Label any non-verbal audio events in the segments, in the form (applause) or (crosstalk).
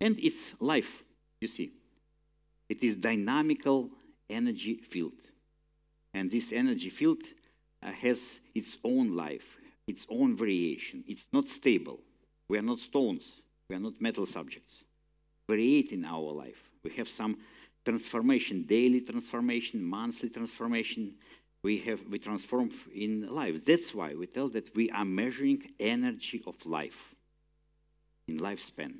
And it's life, you see. It is dynamical energy field. And this energy field uh, has its own life, its own variation. It's not stable. We are not stones. We are not metal subjects. Variate in our life. We have some transformation, daily transformation, monthly transformation. We have we transform in life. That's why we tell that we are measuring energy of life in lifespan.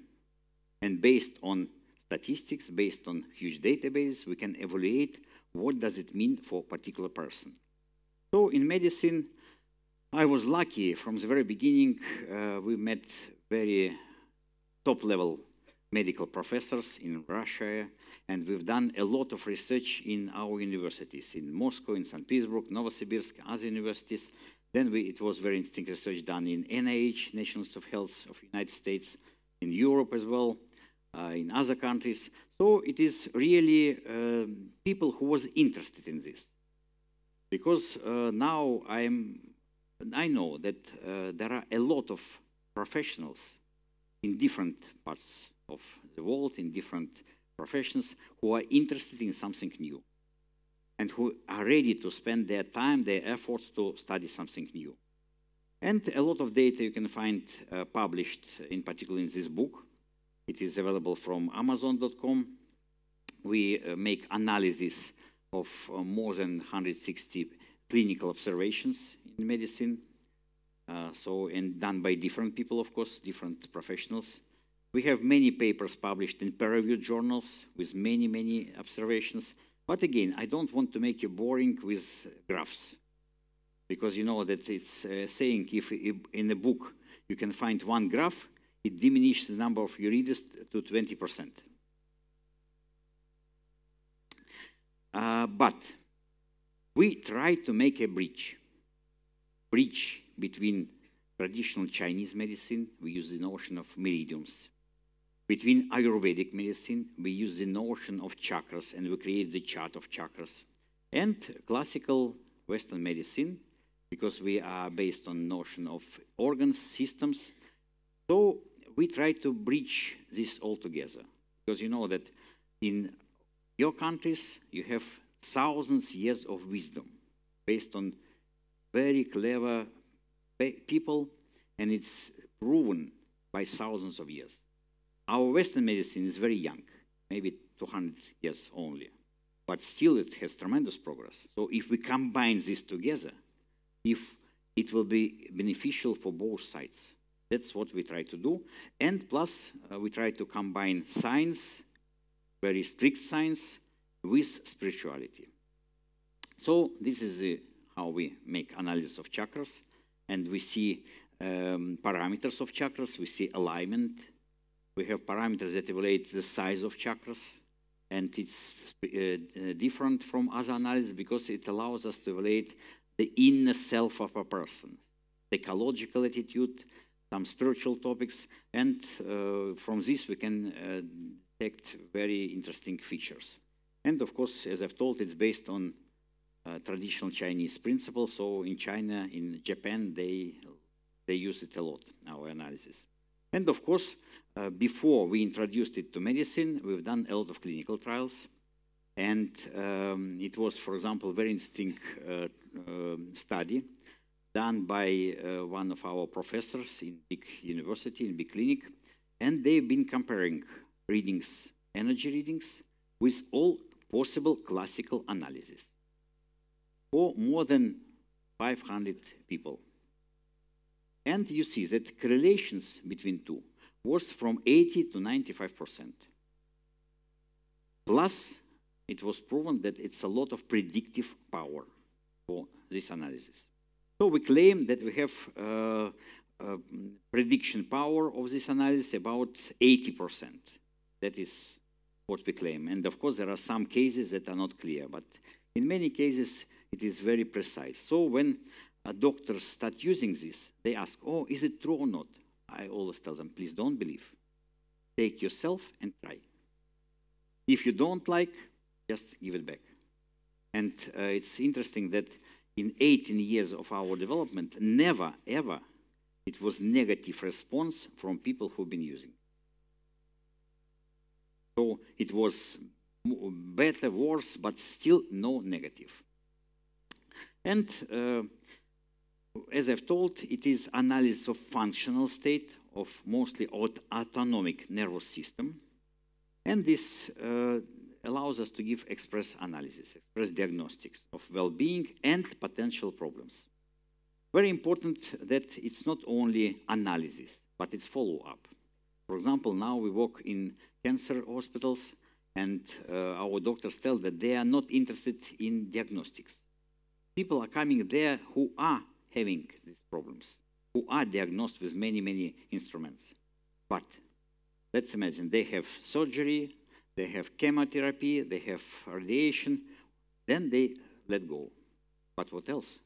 And based on statistics, based on huge databases, we can evaluate what does it mean for a particular person. So in medicine, I was lucky from the very beginning. Uh, we met very top-level medical professors in Russia, and we've done a lot of research in our universities, in Moscow, in St. Petersburg, Novosibirsk, other universities. Then we, it was very interesting research done in NIH, National Institute of Health of United States, in Europe as well. Uh, in other countries. So it is really um, people who was interested in this. Because uh, now I'm, I know that uh, there are a lot of professionals in different parts of the world, in different professions, who are interested in something new and who are ready to spend their time, their efforts to study something new. And a lot of data you can find uh, published, in particular in this book. It is available from Amazon.com. We uh, make analysis of uh, more than 160 clinical observations in medicine. Uh, so, and done by different people, of course, different professionals. We have many papers published in peer-reviewed journals with many, many observations. But again, I don't want to make you boring with graphs because you know that it's uh, saying if in a book you can find one graph, it diminished the number of your readers to 20%. Uh, but we tried to make a bridge, bridge between traditional Chinese medicine, we use the notion of meridians. Between Ayurvedic medicine, we use the notion of chakras and we create the chart of chakras. And classical Western medicine, because we are based on notion of organs, systems. So we try to bridge this all together because you know that in your countries you have thousands years of wisdom based on very clever people and it's proven by thousands of years our western medicine is very young maybe 200 years only but still it has tremendous progress so if we combine this together if it will be beneficial for both sides that's what we try to do. And plus, uh, we try to combine science, very strict science, with spirituality. So this is uh, how we make analysis of chakras. And we see um, parameters of chakras. We see alignment. We have parameters that evaluate the size of chakras. And it's uh, uh different from other analysis because it allows us to evaluate the inner self of a person, psychological attitude, some spiritual topics, and uh, from this we can uh, detect very interesting features. And of course, as I've told, it's based on uh, traditional Chinese principles. So in China, in Japan, they they use it a lot. Our analysis, and of course, uh, before we introduced it to medicine, we've done a lot of clinical trials, and um, it was, for example, a very interesting uh, uh, study done by uh, one of our professors in big university, in big clinic, and they've been comparing readings, energy readings, with all possible classical analysis for more than 500 people. And you see that correlations between two was from 80 to 95%. Plus, it was proven that it's a lot of predictive power for this analysis. So we claim that we have uh, uh, prediction power of this analysis about 80%. That is what we claim. And of course, there are some cases that are not clear, but in many cases, it is very precise. So when doctors start using this, they ask, oh, is it true or not? I always tell them, please don't believe. Take yourself and try. If you don't like, just give it back. And uh, it's interesting that in 18 years of our development, never, ever, it was negative response from people who've been using. So it was better, worse, but still no negative. And uh, as I've told, it is analysis of functional state of mostly aut autonomic nervous system. And this uh, allows us to give express analysis, express diagnostics of well-being and potential problems. Very important that it's not only analysis, but it's follow-up. For example, now we work in cancer hospitals, and uh, our doctors tell that they are not interested in diagnostics. People are coming there who are having these problems, who are diagnosed with many, many instruments. But let's imagine they have surgery, they have chemotherapy, they have radiation, then they let go. But what else?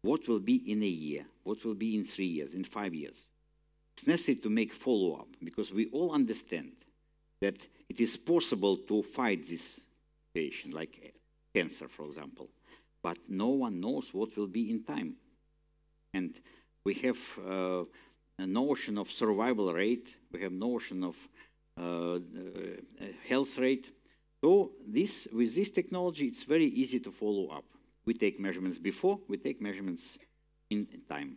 What will be in a year? What will be in three years, in five years? It's necessary to make follow up because we all understand that it is possible to fight this patient, like cancer, for example, but no one knows what will be in time. And we have uh, a notion of survival rate, we have notion of uh, uh, health rate. So this, with this technology, it's very easy to follow up. We take measurements before, we take measurements in time.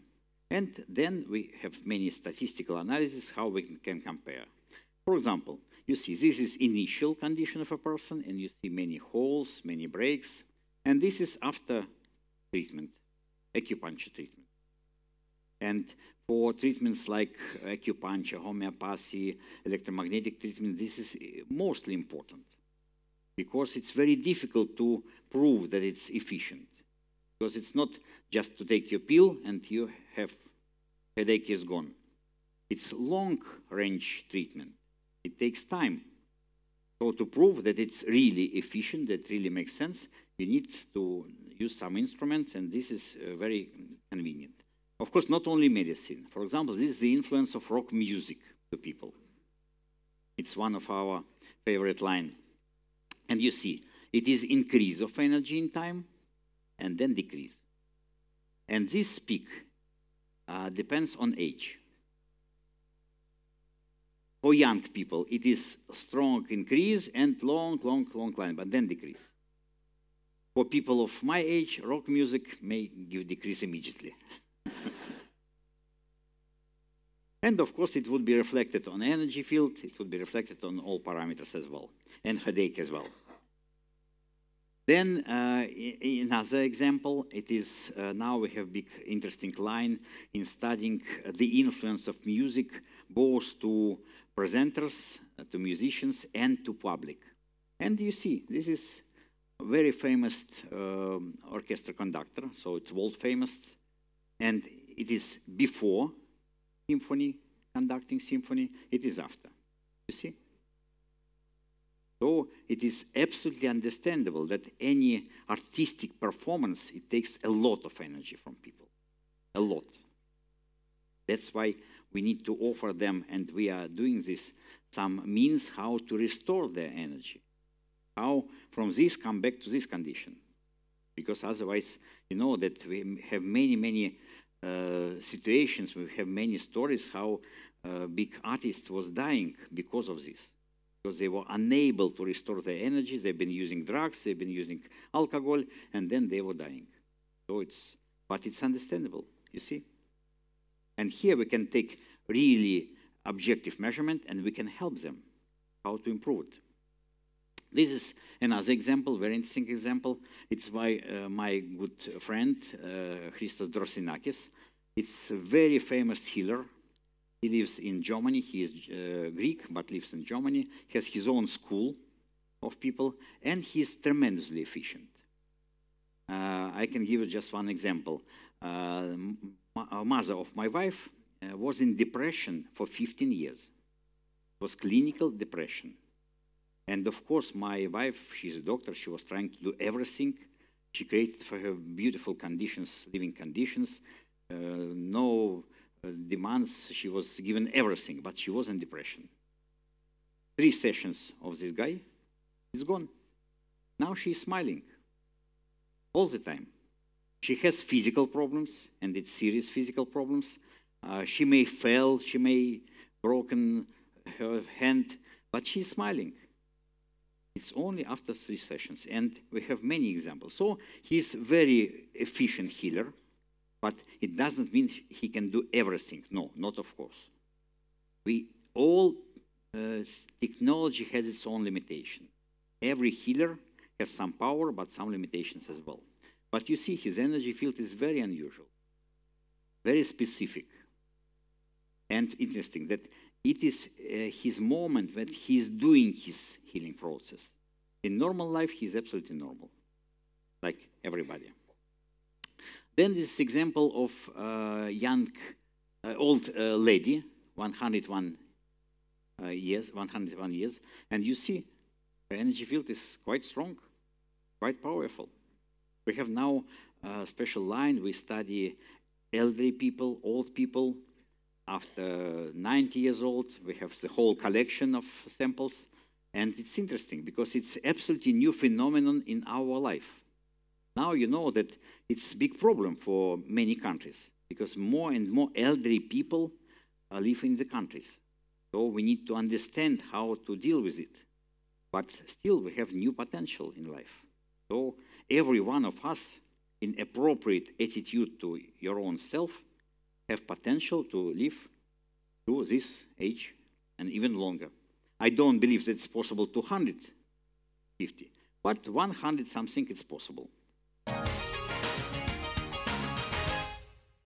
And then we have many statistical analyses how we can compare. For example, you see this is initial condition of a person, and you see many holes, many breaks. And this is after treatment, acupuncture treatment. And for treatments like acupuncture, homeopathy, electromagnetic treatment, this is eh, mostly important because it's very difficult to prove that it's efficient. Because it's not just to take your pill and you have headache is gone. It's long-range treatment. It takes time. So to prove that it's really efficient, that really makes sense, you need to use some instruments, and this is eh, very convenient. Of course, not only medicine. For example, this is the influence of rock music to people. It's one of our favorite line. And you see, it is increase of energy in time and then decrease. And this peak uh, depends on age. For young people, it is strong increase and long, long, long line, but then decrease. For people of my age, rock music may give decrease immediately. (laughs) And of course, it would be reflected on energy field, it would be reflected on all parameters as well, and headache as well. Then uh, another example, it is uh, now we have big interesting line in studying uh, the influence of music both to presenters, uh, to musicians, and to public. And you see, this is very famous um, orchestra conductor, so it's world famous, and it is before symphony, conducting symphony, it is after. You see? So it is absolutely understandable that any artistic performance, it takes a lot of energy from people. A lot. That's why we need to offer them, and we are doing this, some means how to restore their energy. How from this come back to this condition. Because otherwise, you know that we have many, many uh, situations. We have many stories how uh, big artists was dying because of this because they were unable to restore their energy. They've been using drugs, they've been using alcohol, and then they were dying. So it's, but it's understandable, you see. And here we can take really objective measurement and we can help them how to improve it. This is another example, very interesting example. It's by uh, my good friend, uh, Christos Drosinakis. It's a very famous healer. He lives in Germany. He is uh, Greek, but lives in Germany. He has his own school of people, and he's tremendously efficient. Uh, I can give you just one example. Uh, uh, mother of my wife uh, was in depression for 15 years. It was clinical depression. And of course, my wife, she's a doctor, she was trying to do everything. She created for her beautiful conditions, living conditions, uh, no uh, demands. She was given everything, but she was in depression. Three sessions of this guy, it's gone. Now she's smiling all the time. She has physical problems, and it's serious physical problems. Uh, she may fail, she may broken her hand, but she's smiling. It's only after three sessions, and we have many examples. So he's very efficient healer, but it doesn't mean he can do everything. No, not of course. We all uh, technology has its own limitation. Every healer has some power, but some limitations as well. But you see, his energy field is very unusual, very specific, and interesting that it is uh, his moment that he's doing his healing process. In normal life, he's absolutely normal, like everybody. Then this example of uh, young, uh, old uh, lady, 101 uh, years, 101 years, and you see her energy field is quite strong, quite powerful. We have now a special line. We study elderly people, old people, after 90 years old, we have the whole collection of samples. And it's interesting because it's absolutely new phenomenon in our life. Now you know that it's a big problem for many countries because more and more elderly people are living in the countries. So we need to understand how to deal with it. But still, we have new potential in life. So every one of us, in appropriate attitude to your own self, have potential to live to this age and even longer. I don't believe that it's possible to 150, but 100 something it's possible.